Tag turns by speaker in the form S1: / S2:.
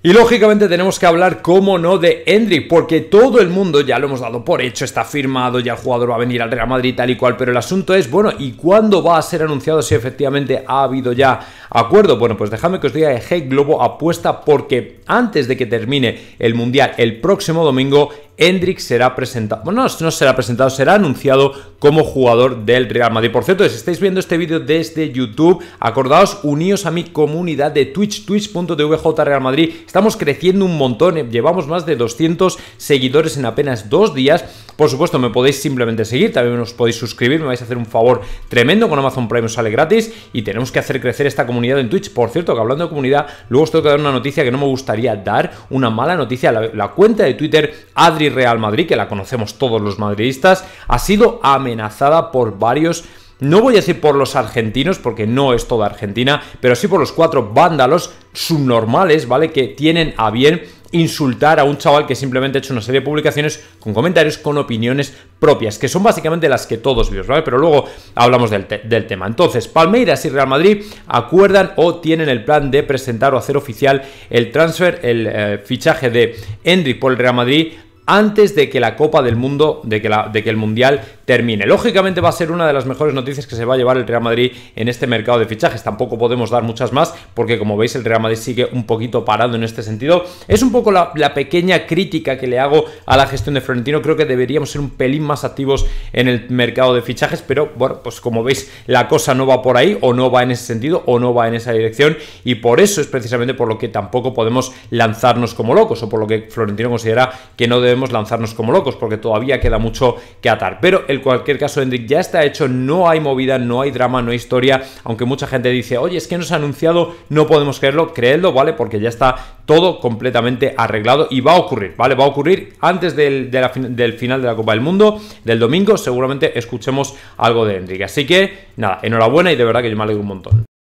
S1: Y lógicamente tenemos que hablar, como no, de Hendrik, porque todo el mundo ya lo hemos dado por hecho, está firmado, ya el jugador va a venir al Real Madrid tal y cual, pero el asunto es, bueno, ¿y cuándo va a ser anunciado si efectivamente ha habido ya acuerdo? Bueno, pues déjame que os diga que Globo apuesta porque antes de que termine el Mundial el próximo domingo, Hendrik será presentado, bueno, no, será presentado, será anunciado como jugador del Real Madrid. Por cierto, si estáis viendo este vídeo desde YouTube, acordaos, uníos a mi comunidad de Twitch, twitch.tvj Real Madrid. Estamos creciendo un montón, eh, llevamos más de 200 seguidores en apenas dos días. Por supuesto, me podéis simplemente seguir, también os podéis suscribir, me vais a hacer un favor tremendo, con Amazon Prime os sale gratis y tenemos que hacer crecer esta comunidad en Twitch. Por cierto, que hablando de comunidad, luego os tengo que dar una noticia que no me gustaría dar, una mala noticia, la, la cuenta de Twitter Adri Real Madrid, que la conocemos todos los madridistas, ha sido amenazada por varios no voy a decir por los argentinos, porque no es toda Argentina, pero sí por los cuatro vándalos subnormales, ¿vale? Que tienen a bien insultar a un chaval que simplemente ha hecho una serie de publicaciones con comentarios, con opiniones propias, que son básicamente las que todos vimos, ¿vale? Pero luego hablamos del, tema. Entonces, Palmeiras y Real Madrid acuerdan o tienen el plan de presentar o hacer oficial el transfer, el eh, fichaje de Hendrik por el Real Madrid antes de que la Copa del Mundo, de que, la, de que el Mundial termine. Lógicamente va a ser una de las mejores noticias que se va a llevar el Real Madrid en este mercado de fichajes. Tampoco podemos dar muchas más porque como veis el Real Madrid sigue un poquito parado en este sentido. Es un poco la, la pequeña crítica que le hago a la gestión de Florentino. Creo que deberíamos ser un pelín más activos en el mercado de fichajes, pero bueno, pues como veis la cosa no va por ahí o no va en ese sentido o no va en esa dirección y por eso es precisamente por lo que tampoco podemos lanzarnos como locos o por lo que Florentino considera que no debemos lanzarnos como locos porque todavía queda mucho que atar. Pero el en cualquier caso Hendrik ya está hecho, no hay movida, no hay drama, no hay historia, aunque mucha gente dice, oye, es que nos ha anunciado, no podemos creerlo, creedlo, ¿vale? Porque ya está todo completamente arreglado y va a ocurrir, ¿vale? Va a ocurrir antes del, del final de la Copa del Mundo, del domingo, seguramente escuchemos algo de Hendrik. Así que, nada, enhorabuena y de verdad que yo me alegro un montón.